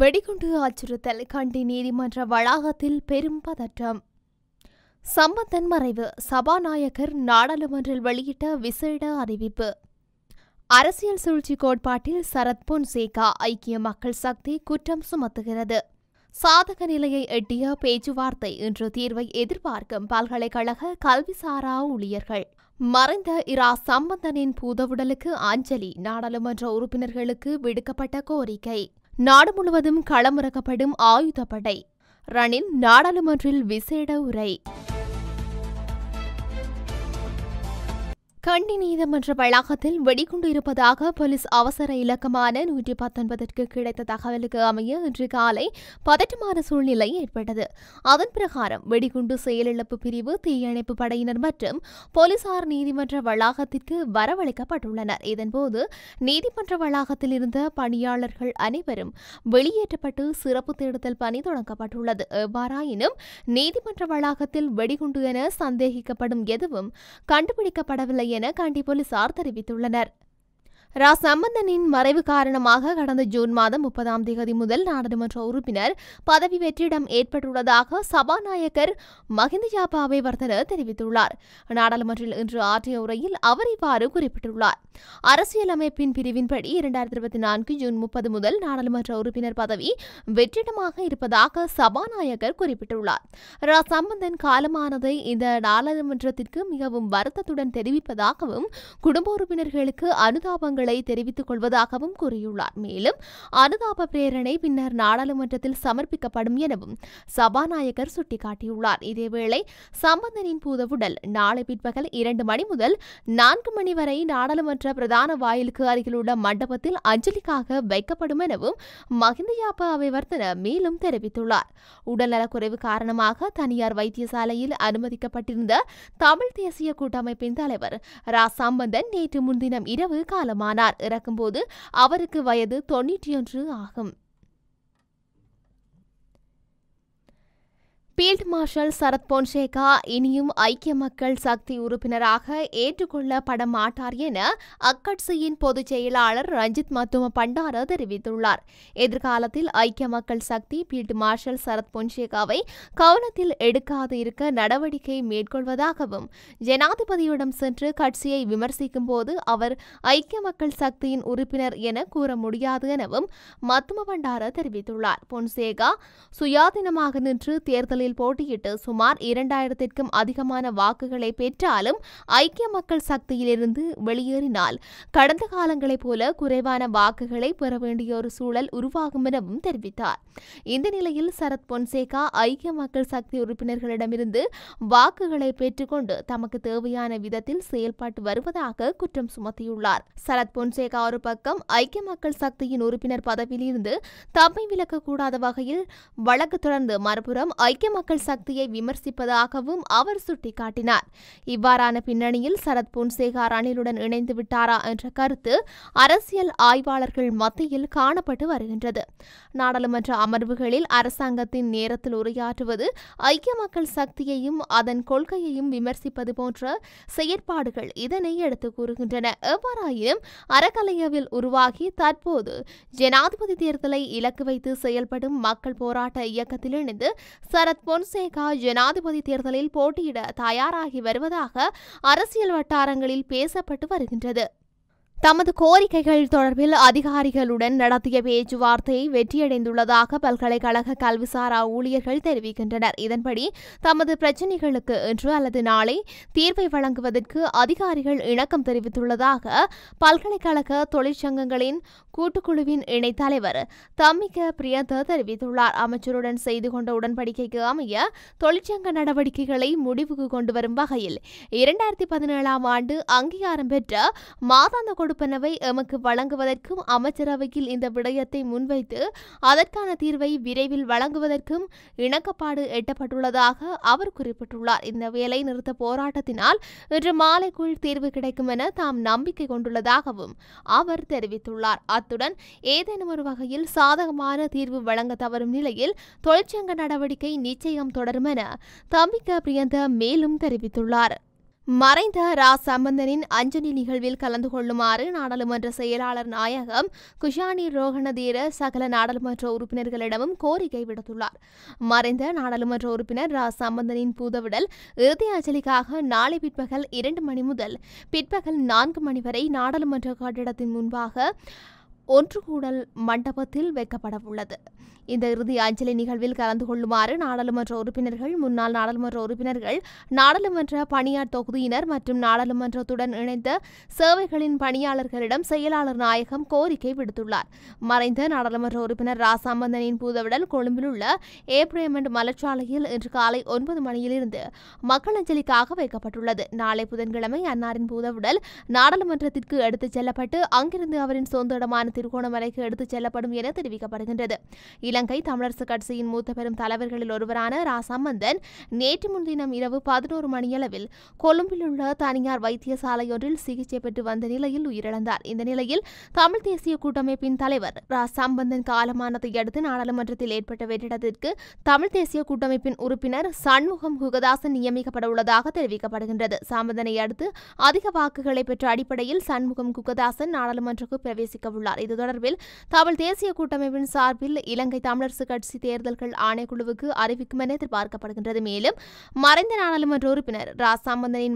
வெடிகுண்டு அச்சுறுத்தல் கண்டி நீதிமன்ற வளாகத்தில் பெரும் பதற்றம் சம்பந்தன் மறைவு சபாநாயகர் நாடாளுமன்றில் வெளியிட்ட விசேட அறிவிப்பு அரசியல் சூழ்ச்சி கோட்பாட்டில் சரத் பொன்சேகா ஐக்கிய மக்கள் சக்தி குற்றம் சுமத்துகிறது சாதக நிலையை எட்டிய பேச்சுவார்த்தை இன்று தீர்வை எதிர்பார்க்கும் பல்கலைக்கழக கல்விசாரா ஊழியர்கள் மறைந்த இரா சம்பந்தனின் பூதவுடலுக்கு அஞ்சலி நாடாளுமன்ற உறுப்பினர்களுக்கு விடுக்கப்பட்ட கோரிக்கை நாடு முழுவதும் களமிறக்கப்படும் ஆயுதப்படை ரணில் நாடாளுமன்றில் விசேட உரை கண்டி நீதிமன்ற வளாகத்தில் வெடிகுண்டு இருப்பதாக போலீஸ் அவசர இலக்கமான நூற்றி பத்தொன்பதற்கு கிடைத்த தகவலுக்கு அமைய இன்று காலை பதட்டமான சூழ்நிலை ஏற்பட்டது அதன் பிரகாரம் வெடிகுண்டு செயலிழப்பு பிரிவு தீயணைப்பு படையினர் மற்றும் போலீசார் நீதிமன்ற வளாகத்திற்கு வரவழைக்கப்பட்டுள்ளனர் இதன்போது நீதிமன்ற வளாகத்தில் இருந்த பணியாளர்கள் அனைவரும் வெளியேற்றப்பட்டு சிறப்பு தேடுதல் பணி தொடங்கப்பட்டுள்ளது எவ்வாறாயினும் நீதிமன்ற வளாகத்தில் வெடிகுண்டு என சந்தேகிக்கப்படும் எதுவும் கண்டுபிடிக்கப்படவில்லை என காண்டி போலீசார் தெரிவித்துள்ளனர் ரா சம்பந்தனின் மறைவு காரணமாக கடந்த ஜூன் மாதம் முப்பதாம் தேதி முதல் நாடாளுமன்ற உறுப்பினர் பதவி வெற்றிடம் ஏற்பட்டுள்ளதாக சபாநாயகர் மஹிந்த ஜாபாவே வர்தன தெரிவித்துள்ளார் நாடாளுமன்றில் இன்று ஆற்றிய உரையில் அவர் இவ்வாறு குறிப்பிட்டுள்ளார் அரசியலமைப்பின் பிரிவின்படி இரண்டாயிரத்தி இருபத்தி நான்கு ஜூன் முப்பது முதல் நாடாளுமன்ற உறுப்பினர் பதவி வெற்றிடமாக இருப்பதாக சபாநாயகர் குறிப்பிட்டுள்ளார் ரா சம்பந்தன் காலமானதை இந்த நாடாளுமன்றத்திற்கு மிகவும் வருத்தத்துடன் தெரிவிப்பதாகவும் குடும்ப உறுப்பினர்களுக்கு அனுதாபங்கள் கருத்துக்களை தெரிவித்துக் கொள்வதாகவும் கூறியுள்ளார் மேலும் அனுதாப பிரேரணை பின்னர் நாடாளுமன்றத்தில் சமர்ப்பிக்கப்படும் எனவும் சபாநாயகர் சுட்டிக்காட்டியுள்ளார் இதேவேளை சம்பந்தனின் பூதவுடல் நாளை பிற்பகல் இரண்டு மணி முதல் நான்கு மணி வரை நாடாளுமன்ற பிரதான வாயிலுக்கு அருகிலுள்ள மண்டபத்தில் அஞ்சலிக்காக வைக்கப்படும் எனவும் மகிந்தயாப்ப வர்த்தன மேலும் தெரிவித்துள்ளார் உடல்நலக்குறைவு காரணமாக தனியார் வைத்தியசாலையில் அனுமதிக்கப்பட்டிருந்த தமிழ் தேசிய கூட்டமைப்பின் தலைவர் ரா சம்பந்தன் நேற்று முன்தினம் இரவு காலமான ஆனார் இறக்கும்போது அவருக்கு வயது தொன்னூற்றி ஒன்று ஆகும் பீல்ட் மார்ஷல் சரத் பொன்சேகா இனியும் ஐக்கிய மக்கள் சக்தி உறுப்பினராக ஏற்றுக்கொள்ளப்பட மாட்டார் என அக்கட்சியின் பொதுச் செயலாளர் ரஞ்சித் மத்தும பண்டார தெரிவித்துள்ளார் எதிர்காலத்தில் ஐக்கிய மக்கள் சக்தி பீல்ட் மார்ஷல் சரத் பொன்சேகாவை கவனத்தில் எடுக்காது இருக்க நடவடிக்கை மேற்கொள்வதாகவும் ஜனாதிபதியிடம் சென்று கட்சியை விமர்சிக்கும் போது அவர் ஐக்கிய மக்கள் சக்தியின் உறுப்பினர் என கூற முடியாது எனவும் மத்தும பண்டார தெரிவித்துள்ளார் பொன்சேகா சுயாதீனமாக நின்று தேர்தலில் தேர்தலில் போட்டியிட்டு சுமார் இரண்டாயிரத்திற்கும் அதிகமான வாக்குகளை பெற்றாலும் ஐக்கிய மக்கள் சக்தியிலிருந்து வெளியேறினால் கடந்த காலங்களைப் போல குறைவான வாக்குகளை பெற வேண்டிய ஒரு சூழல் உருவாகும் எனவும் தெரிவித்தார் இந்த நிலையில் சரத் பொன்சேகா ஐக்கிய மக்கள் சக்தி உறுப்பினர்களிடமிருந்து வாக்குகளை பெற்றுக்கொண்டு தமக்கு தேவையான விதத்தில் செயல்பட்டு வருவதாக குற்றம் சுமத்தியுள்ளார் சரத் பொன்சேகா ஒரு பக்கம் ஐக்கிய மக்கள் சக்தியின் உறுப்பினர் பதவியிலிருந்து தம்மை விலக்கக்கூடாத வகையில் வழக்கு தொடர்ந்து மறுபுறம் ஐக்கிய மக்கள் சக்தியை விமர்சிப்பதாகவும் அவர் சுட்டிக்காட்டினார் இவ்வாறான பின்னணியில் சரத் பொன்சேகா ரணிலுடன் இணைந்து விட்டாரா என்ற கருத்து அரசியல் ஆய்வாளர்கள் மத்தியில் காணப்பட்டு வருகின்றது நாடாளுமன்ற அமர்வுகளில் அரசாங்கத்தின் நேரத்தில் உரையாற்றுவது ஐக்கிய மக்கள் சக்தியையும் அதன் கொள்கையையும் விமர்சிப்பது போன்ற செயற்பாடுகள் இதனை எடுத்து கூறுகின்றன எவ்வாறாயினும் அறக்கலையவில் உருவாகி தற்போது ஜனாதிபதி தேர்தலை இலக்கு வைத்து செயல்படும் மக்கள் போராட்ட இயக்கத்தில் இணைந்து சரத் பொன்சேகா ஜனாதிபதி தேர்தலில் போட்டியிட தயாராகி வருவதாக அரசியல் வட்டாரங்களில் பேசப்பட்டு வருகின்றது தமது கோரிக்கைகள் தொடர்பில் அதிகாரிகளுடன் நடத்திய பேச்சுவார்த்தை வெற்றியடைந்துள்ளதாக பல்கலைக்கழக கல்விசாரா ஊழியர்கள் தெரிவிக்கின்றனர் இதன்படி தமது பிரச்சினைகளுக்கு இன்று அல்லது நாளை தீர்வை வழங்குவதற்கு அதிகாரிகள் இணக்கம் தெரிவித்துள்ளதாக பல்கலைக்கழக தொழிற்சங்கங்களின் கூட்டுக்குழுவின் இணைத் தலைவர் தம்மிக பிரியத தெரிவித்துள்ளார் அமைச்சருடன் செய்து கொண்ட உடன்படிக்கைக்கு அமைய தொழிற்சங்க நடவடிக்கைகளை முடிவுக்கு கொண்டு வரும் வகையில் இரண்டாயிரத்தி பதினேழாம் ஆண்டு அங்கீகாரம் பெற்ற மாதாந்த கொடுப்பனவை எமக்கு வழங்குவதற்கும் அமைச்சரவையில் இந்த விடயத்தை முன்வைத்து அதற்கான தீர்வை விரைவில் வழங்குவதற்கும் இணக்கப்பாடு எட்டப்பட்டுள்ளதாக அவர் குறிப்பிட்டுள்ளார் இந்த வேலை நிறுத்த போராட்டத்தினால் இன்று மாலைக்குள் தீர்வு கிடைக்கும் என தாம் நம்பிக்கை கொண்டுள்ளதாகவும் அவர் தெரிவித்துள்ளார் அத்துடன் ஏதேனும் ஒரு வகையில் சாதகமான தீர்வு வழங்க தவறும் நிலையில் தொழிற்சங்க நடவடிக்கை நிச்சயம் தொடரும் என தம்பிக்க பிரியந்த மேலும் தெரிவித்துள்ளார் மறைந்த ரா சம்பந்தனின் அஞ்சலி நிகழ்வில் கலந்து கொள்ளுமாறு நாடாளுமன்ற செயலாளர் நாயகம் குஷானி ரோகணதீர சகல நாடாளுமன்ற உறுப்பினர்களிடமும் கோரிக்கை விடுத்துள்ளார் மறைந்த நாடாளுமன்ற உறுப்பினர் ரா சம்பந்தனின் பூதவிடல் இறுதி அஞ்சலிக்காக நாளை பிற்பகல் இரண்டு மணி முதல் பிற்பகல் நான்கு மணி வரை நாடாளுமன்ற கட்டிடத்தின் முன்பாக ஒன்றுகூடல் மண்டபத்தில் வைக்கப்படவுள்ளது இந்த இறுதி அஞ்சலி நிகழ்வில் கலந்து கொள்ளுமாறு நாடாளுமன்ற உறுப்பினர்கள் முன்னாள் நாடாளுமன்ற உறுப்பினர்கள் நாடாளுமன்ற பணியார் தொகுதியினர் மற்றும் நாடாளுமன்றத்துடன் இணைந்த சேவைகளின் பணியாளர்களிடம் செயலாளர் நாயகம் கோரிக்கை விடுத்துள்ளார் மறைந்த நாடாளுமன்ற உறுப்பினர் ராசாமந்தனின் பூதவிடல் கொழும்பில் உள்ள ஏப்ரேமண்ட் மலர்ச்சாலையில் இன்று காலை ஒன்பது மணியிலிருந்து மக்கள் அஞ்சலிக்காக வைக்கப்பட்டுள்ளது நாளை புதன்கிழமை அன்னாரின் பூதவிடல் நாடாளுமன்றத்திற்கு எடுத்துச் செல்லப்பட்டு அங்கிருந்து அவரின் சொந்த இடமான திருகோணமலைக்கு எடுத்துச் செல்லப்படும் என தெரிவிக்கப்படுகின்றது இலங்கை தமிழரசு கட்சியின் மூத்த பெரும் தலைவர்களில் ஒருவரான ரா சம்பந்தன் நேற்று முன்தினம் இரவு பதினோரு மணியளவில் கொழும்பில் உள்ள தனியார் வைத்தியசாலையொன்றில் சிகிச்சை பெற்று வந்த நிலையில் உயிரிழந்தார் இந்த நிலையில் தமிழ் தேசிய கூட்டமைப்பின் தலைவர் ரா சம்பந்தன் காலமானதை அடுத்து நாடாளுமன்றத்தில் ஏற்பட்ட வெற்றிடத்திற்கு தமிழ் தேசிய கூட்டமைப்பின் உறுப்பினர் சண்முகம் குகதாசன் நியமிக்கப்பட உள்ளதாக தெரிவிக்கப்படுகின்றது சாம்பந்தனை அடுத்து அதிக வாக்குகளை பெற்ற அடிப்படையில் சண்முகம் குகதாசன் நாடாளுமன்றக்கு பிரவேசிக்க உள்ளார் இது தொடர்பில் தமிழ் தேசிய கூட்டமைப்பின் சார்பில் இலங்கை தமிழரசு கட்சி தேர்தல்கள் ஆணைக்குழுவுக்கு அறிவிக்கும் என எதிர்பார்க்கப்படுகின்றது மேலும் மறைந்த நாடாளுமன்ற உறுப்பினர் ரா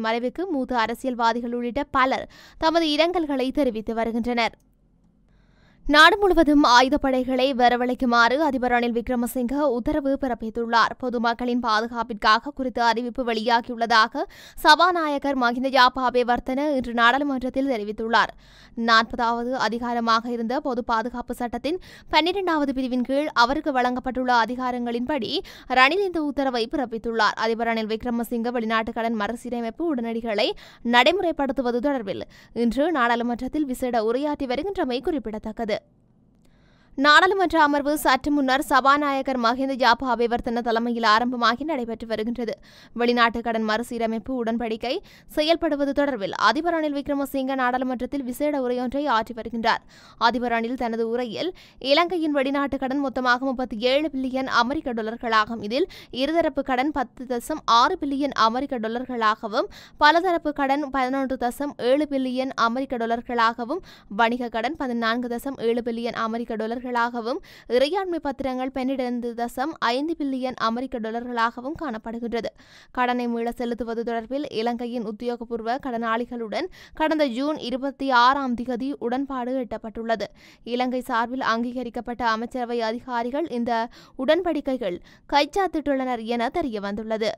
மறைவுக்கு மூத்த அரசியல்வாதிகள் உள்ளிட்ட பலர் தமது இரங்கல்களை தெரிவித்து வருகின்றனர் நாடு முழுவதும் ஆயுதப்படைகளை வரவழைக்குமாறு அதிபர் ரணில் விக்ரமசிங்க உத்தரவு பிறப்பித்துள்ளார் பொதுமக்களின் பாதுகாப்பிற்காக குறித்த அறிவிப்பு வெளியாகியுள்ளதாக சபாநாயகர் மஹிந்த யாபாபே வர்த்தன இன்று நாடாளுமன்றத்தில் தெரிவித்துள்ளார் நாற்பதாவது அதிகாரமாக இருந்த பொது பாதுகாப்பு சட்டத்தின் பன்னிரெண்டாவது பிரிவின் கீழ் அவருக்கு வழங்கப்பட்டுள்ள அதிகாரங்களின்படி ரணில் இந்த உத்தரவை பிறப்பித்துள்ளார் அதிபர் ரணில் விக்ரமசிங்க வெளிநாட்டு கடன் மறுசீரமைப்பு உடனடிகளை நடைமுறைப்படுத்துவது தொடர்பில் இன்று நாடாளுமன்றத்தில் விசேட உரையாற்றி வருகின்றமை குறிப்பிடத்தக்கது நாடாளுமன்ற அமர்வு சற்று முன்னர் சபாநாயகர் மஹிந்த யாபாவேவர்த்தன தலைமையில் ஆரம்பமாகி நடைபெற்று வருகின்றது வெளிநாட்டு கடன் மறுசீரமைப்பு உடன்படிக்கை செயல்படுவது தொடர்பில் அதிபர் ரணில் விக்ரமசிங்க நாடாளுமன்றத்தில் விசேட உரையொன்றை ஆற்றி வருகின்றார் அதிபர் ரணில் தனது உரையில் இலங்கையின் வெளிநாட்டு கடன் மொத்தமாக முப்பத்தி ஏழு பில்லியன் அமெரிக்க டாலர்களாகும் இதில் இருதரப்பு கடன் பத்து தசம் ஆறு பில்லியன் அமெரிக்க டாலர்களாகவும் பலதரப்பு கடன் பதினொன்று தசம் ஏழு பில்லியன் அமெரிக்க டாலர்களாகவும் வணிக கடன் பதினான்கு தசம் ஏழு பில்லியன் அமெரிக்க டாலர்கள் டாலர்களாகவும் இறையாண்மை பத்திரங்கள் பன்னிரண்டு தசம் ஐந்து பில்லியன் அமெரிக்க டாலர்களாகவும் காணப்படுகின்றது கடனை மீள செலுத்துவது தொடர்பில் இலங்கையின் உத்தியோகபூர்வ கடனாளிகளுடன் கடந்த ஜூன் இருபத்தி ஆறாம் திகதி உடன்பாடு எட்டப்பட்டுள்ளது இலங்கை சார்பில் அங்கீகரிக்கப்பட்ட அமைச்சரவை அதிகாரிகள் இந்த உடன்படிக்கைகள் கைச்சாத்திட்டுள்ளனர் என தெரிய வந்துள்ளது